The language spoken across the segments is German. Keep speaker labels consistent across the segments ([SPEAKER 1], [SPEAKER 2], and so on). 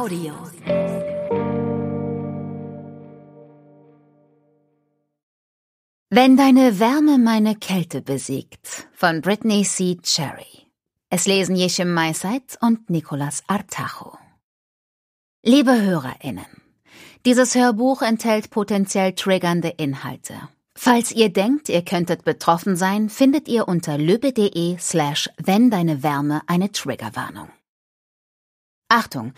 [SPEAKER 1] Audio. Wenn deine Wärme meine Kälte besiegt von Britney C. Cherry. Es lesen Jeschim Maiseit und Nicolas Artacho. Liebe HörerInnen, dieses Hörbuch enthält potenziell triggernde Inhalte. Falls ihr denkt, ihr könntet betroffen sein, findet ihr unter lübe.de slash wenn deine Wärme eine Triggerwarnung. Achtung,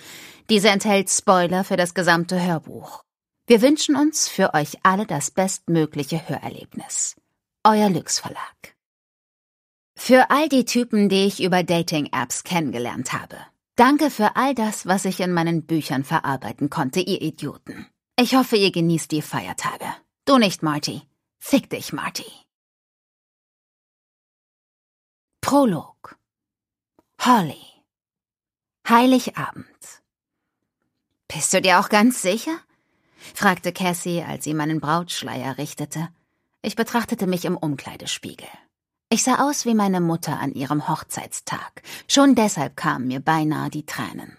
[SPEAKER 1] diese enthält Spoiler für das gesamte Hörbuch. Wir wünschen uns für euch alle das bestmögliche Hörerlebnis. Euer Lüx Verlag. Für all die Typen, die ich über Dating-Apps kennengelernt habe. Danke für all das, was ich in meinen Büchern verarbeiten konnte, ihr Idioten. Ich hoffe, ihr genießt die Feiertage. Du nicht, Marty. Fick dich, Marty. Prolog. Holly. Heiligabend. Bist du dir auch ganz sicher? fragte Cassie, als sie meinen Brautschleier richtete. Ich betrachtete mich im Umkleidespiegel. Ich sah aus wie meine Mutter an ihrem Hochzeitstag. Schon deshalb kamen mir beinahe die Tränen.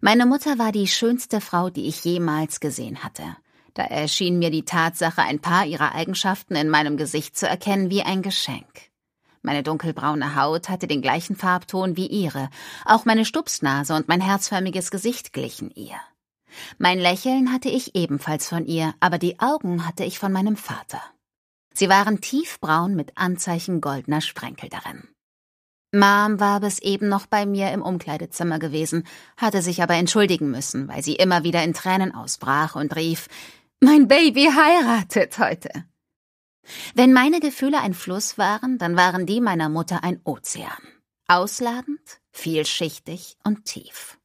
[SPEAKER 1] Meine Mutter war die schönste Frau, die ich jemals gesehen hatte. Da erschien mir die Tatsache, ein paar ihrer Eigenschaften in meinem Gesicht zu erkennen, wie ein Geschenk. Meine dunkelbraune Haut hatte den gleichen Farbton wie ihre, auch meine Stupsnase und mein herzförmiges Gesicht glichen ihr. Mein Lächeln hatte ich ebenfalls von ihr, aber die Augen hatte ich von meinem Vater. Sie waren tiefbraun mit Anzeichen goldener Sprenkel darin. Mom war bis eben noch bei mir im Umkleidezimmer gewesen, hatte sich aber entschuldigen müssen, weil sie immer wieder in Tränen ausbrach und rief, mein Baby heiratet heute. Wenn meine Gefühle ein Fluss waren, dann waren die meiner Mutter ein Ozean. Ausladend, vielschichtig und tief.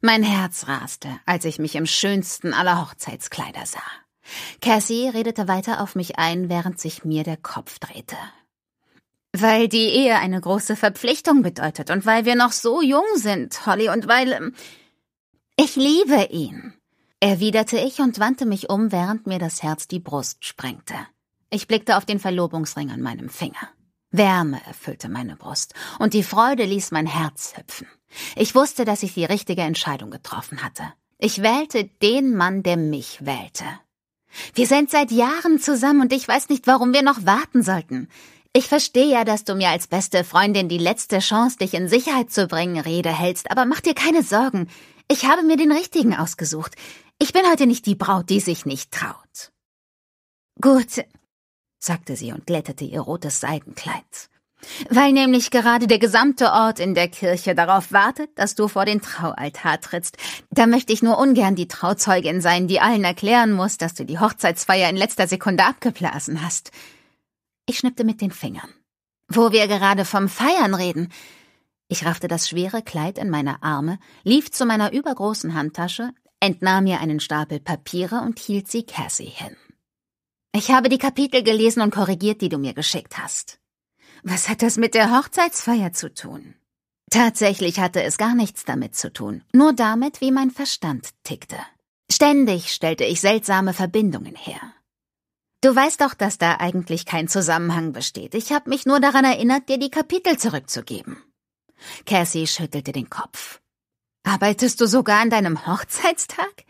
[SPEAKER 1] Mein Herz raste, als ich mich im schönsten aller Hochzeitskleider sah. Cassie redete weiter auf mich ein, während sich mir der Kopf drehte. Weil die Ehe eine große Verpflichtung bedeutet und weil wir noch so jung sind, Holly, und weil... Ähm, ich liebe ihn, erwiderte ich und wandte mich um, während mir das Herz die Brust sprengte. Ich blickte auf den Verlobungsring an meinem Finger. Wärme erfüllte meine Brust und die Freude ließ mein Herz hüpfen. Ich wusste, dass ich die richtige Entscheidung getroffen hatte. Ich wählte den Mann, der mich wählte. Wir sind seit Jahren zusammen und ich weiß nicht, warum wir noch warten sollten. Ich verstehe ja, dass du mir als beste Freundin die letzte Chance, dich in Sicherheit zu bringen, Rede hältst, aber mach dir keine Sorgen. Ich habe mir den richtigen ausgesucht. Ich bin heute nicht die Braut, die sich nicht traut. Gut, sagte sie und glättete ihr rotes Seidenkleid. Weil nämlich gerade der gesamte Ort in der Kirche darauf wartet, dass du vor den Traualtar trittst. Da möchte ich nur ungern die Trauzeugin sein, die allen erklären muss, dass du die Hochzeitsfeier in letzter Sekunde abgeblasen hast. Ich schnippte mit den Fingern. Wo wir gerade vom Feiern reden. Ich raffte das schwere Kleid in meine Arme, lief zu meiner übergroßen Handtasche, entnahm mir einen Stapel Papiere und hielt sie Cassie hin. Ich habe die Kapitel gelesen und korrigiert, die du mir geschickt hast. Was hat das mit der Hochzeitsfeier zu tun? Tatsächlich hatte es gar nichts damit zu tun, nur damit, wie mein Verstand tickte. Ständig stellte ich seltsame Verbindungen her. Du weißt doch, dass da eigentlich kein Zusammenhang besteht. Ich habe mich nur daran erinnert, dir die Kapitel zurückzugeben. Cassie schüttelte den Kopf. Arbeitest du sogar an deinem Hochzeitstag?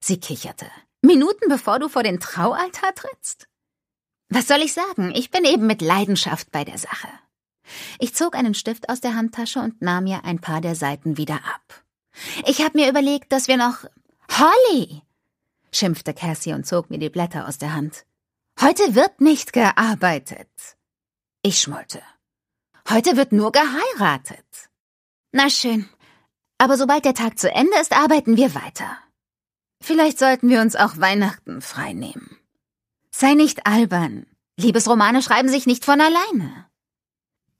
[SPEAKER 1] Sie kicherte. Minuten bevor du vor den Traualtar trittst? Was soll ich sagen? Ich bin eben mit Leidenschaft bei der Sache. Ich zog einen Stift aus der Handtasche und nahm mir ein paar der Seiten wieder ab. Ich habe mir überlegt, dass wir noch Holly, schimpfte Cassie und zog mir die Blätter aus der Hand. Heute wird nicht gearbeitet. Ich schmollte. Heute wird nur geheiratet. Na schön. Aber sobald der Tag zu Ende ist, arbeiten wir weiter. Vielleicht sollten wir uns auch Weihnachten freinehmen. Sei nicht albern. Liebesromane schreiben sich nicht von alleine.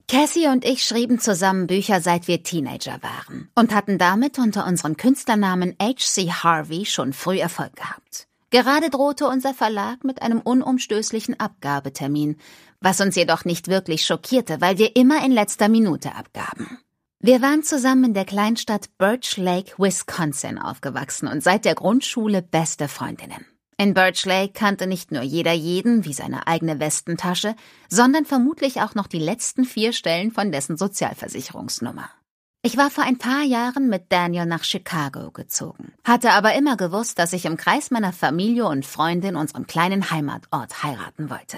[SPEAKER 1] Cassie und ich schrieben zusammen Bücher, seit wir Teenager waren und hatten damit unter unserem Künstlernamen H.C. Harvey schon früh Erfolg gehabt. Gerade drohte unser Verlag mit einem unumstößlichen Abgabetermin, was uns jedoch nicht wirklich schockierte, weil wir immer in letzter Minute abgaben. Wir waren zusammen in der Kleinstadt Birch Lake, Wisconsin aufgewachsen und seit der Grundschule beste Freundinnen. In Birch Lake kannte nicht nur jeder jeden wie seine eigene Westentasche, sondern vermutlich auch noch die letzten vier Stellen von dessen Sozialversicherungsnummer. Ich war vor ein paar Jahren mit Daniel nach Chicago gezogen, hatte aber immer gewusst, dass ich im Kreis meiner Familie und Freunde in unserem kleinen Heimatort heiraten wollte.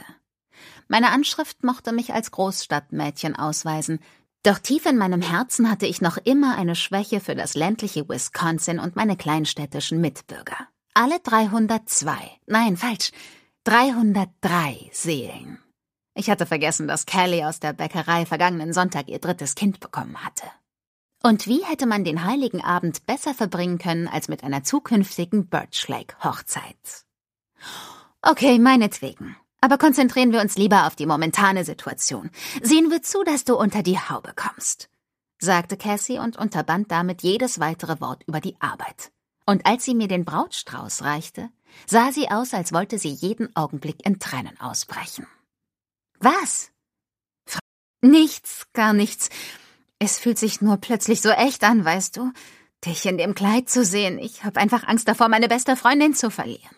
[SPEAKER 1] Meine Anschrift mochte mich als Großstadtmädchen ausweisen, doch tief in meinem Herzen hatte ich noch immer eine Schwäche für das ländliche Wisconsin und meine kleinstädtischen Mitbürger. Alle 302, nein, falsch, 303 Seelen. Ich hatte vergessen, dass Kelly aus der Bäckerei vergangenen Sonntag ihr drittes Kind bekommen hatte. Und wie hätte man den heiligen Abend besser verbringen können als mit einer zukünftigen Birch Lake Hochzeit? Okay, meinetwegen. Aber konzentrieren wir uns lieber auf die momentane Situation. Sehen wir zu, dass du unter die Haube kommst, sagte Cassie und unterband damit jedes weitere Wort über die Arbeit. Und als sie mir den Brautstrauß reichte, sah sie aus, als wollte sie jeden Augenblick in Tränen ausbrechen. Was? Nichts, gar nichts. Es fühlt sich nur plötzlich so echt an, weißt du? Dich in dem Kleid zu sehen. Ich habe einfach Angst davor, meine beste Freundin zu verlieren.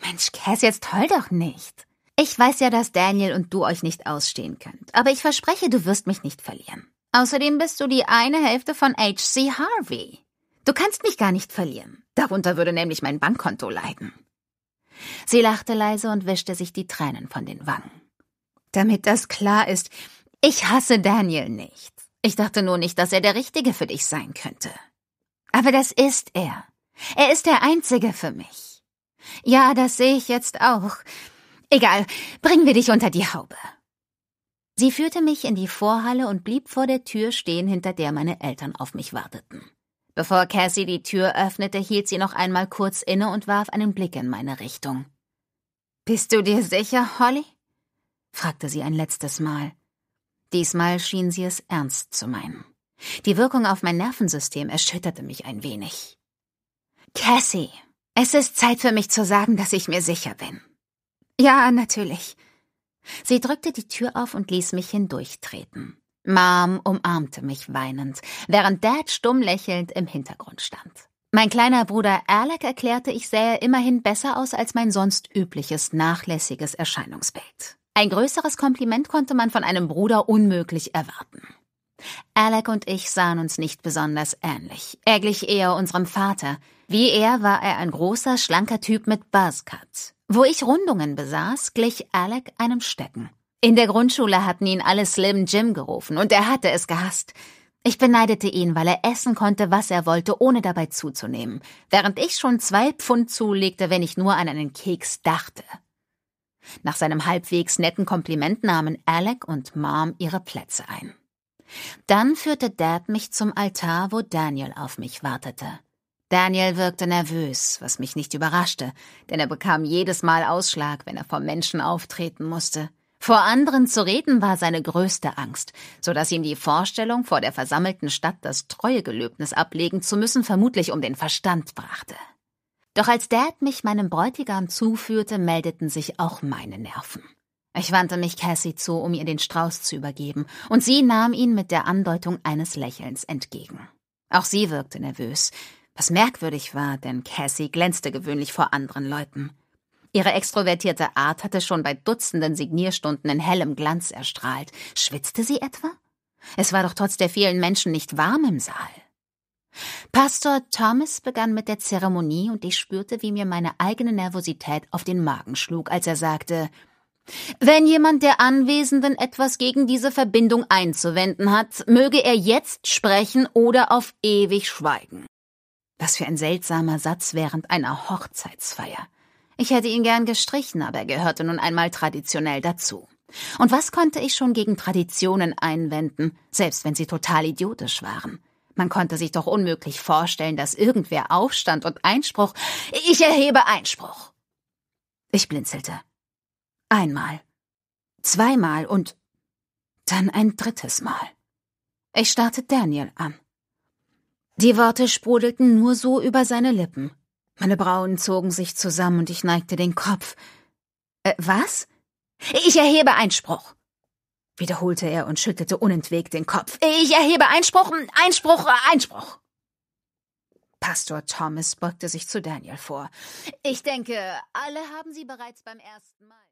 [SPEAKER 1] Mensch, Cass, jetzt toll doch nicht. Ich weiß ja, dass Daniel und du euch nicht ausstehen könnt, aber ich verspreche, du wirst mich nicht verlieren. Außerdem bist du die eine Hälfte von H.C. Harvey. Du kannst mich gar nicht verlieren. Darunter würde nämlich mein Bankkonto leiden. Sie lachte leise und wischte sich die Tränen von den Wangen. Damit das klar ist, ich hasse Daniel nicht. Ich dachte nur nicht, dass er der Richtige für dich sein könnte. Aber das ist er. Er ist der Einzige für mich. Ja, das sehe ich jetzt auch. Egal, bringen wir dich unter die Haube. Sie führte mich in die Vorhalle und blieb vor der Tür stehen, hinter der meine Eltern auf mich warteten. Bevor Cassie die Tür öffnete, hielt sie noch einmal kurz inne und warf einen Blick in meine Richtung. Bist du dir sicher, Holly? fragte sie ein letztes Mal. Diesmal schien sie es ernst zu meinen. Die Wirkung auf mein Nervensystem erschütterte mich ein wenig. Cassie, es ist Zeit für mich zu sagen, dass ich mir sicher bin. Ja, natürlich. Sie drückte die Tür auf und ließ mich hindurchtreten. Mom umarmte mich weinend, während Dad stumm lächelnd im Hintergrund stand. Mein kleiner Bruder Alec erklärte, ich sähe immerhin besser aus als mein sonst übliches nachlässiges Erscheinungsbild. Ein größeres Kompliment konnte man von einem Bruder unmöglich erwarten. Alec und ich sahen uns nicht besonders ähnlich. Er glich eher unserem Vater. Wie er war er ein großer, schlanker Typ mit Buzzcut. Wo ich Rundungen besaß, glich Alec einem Stecken. In der Grundschule hatten ihn alle Slim Jim gerufen und er hatte es gehasst. Ich beneidete ihn, weil er essen konnte, was er wollte, ohne dabei zuzunehmen, während ich schon zwei Pfund zulegte, wenn ich nur an einen Keks dachte. Nach seinem halbwegs netten Kompliment nahmen Alec und Mom ihre Plätze ein. Dann führte Dad mich zum Altar, wo Daniel auf mich wartete. Daniel wirkte nervös, was mich nicht überraschte, denn er bekam jedes Mal Ausschlag, wenn er vor Menschen auftreten musste. Vor anderen zu reden war seine größte Angst, so dass ihm die Vorstellung, vor der versammelten Stadt das Treuegelöbnis ablegen zu müssen, vermutlich um den Verstand brachte. Doch als Dad mich meinem Bräutigam zuführte, meldeten sich auch meine Nerven. Ich wandte mich Cassie zu, um ihr den Strauß zu übergeben, und sie nahm ihn mit der Andeutung eines Lächelns entgegen. Auch sie wirkte nervös, was merkwürdig war, denn Cassie glänzte gewöhnlich vor anderen Leuten. Ihre extrovertierte Art hatte schon bei Dutzenden Signierstunden in hellem Glanz erstrahlt. Schwitzte sie etwa? Es war doch trotz der vielen Menschen nicht warm im Saal. Pastor Thomas begann mit der Zeremonie und ich spürte, wie mir meine eigene Nervosität auf den Magen schlug, als er sagte, wenn jemand der Anwesenden etwas gegen diese Verbindung einzuwenden hat, möge er jetzt sprechen oder auf ewig schweigen. Was für ein seltsamer Satz während einer Hochzeitsfeier. Ich hätte ihn gern gestrichen, aber er gehörte nun einmal traditionell dazu. Und was konnte ich schon gegen Traditionen einwenden, selbst wenn sie total idiotisch waren? Man konnte sich doch unmöglich vorstellen, dass irgendwer aufstand und Einspruch. Ich erhebe Einspruch. Ich blinzelte. Einmal. Zweimal und dann ein drittes Mal. Ich starrte Daniel an. Die Worte sprudelten nur so über seine Lippen. Meine Brauen zogen sich zusammen und ich neigte den Kopf. Äh, was? Ich erhebe Einspruch, wiederholte er und schüttelte unentwegt den Kopf. Ich erhebe Einspruch, Einspruch, Einspruch. Pastor Thomas beugte sich zu Daniel vor. Ich denke, alle haben sie bereits beim ersten Mal.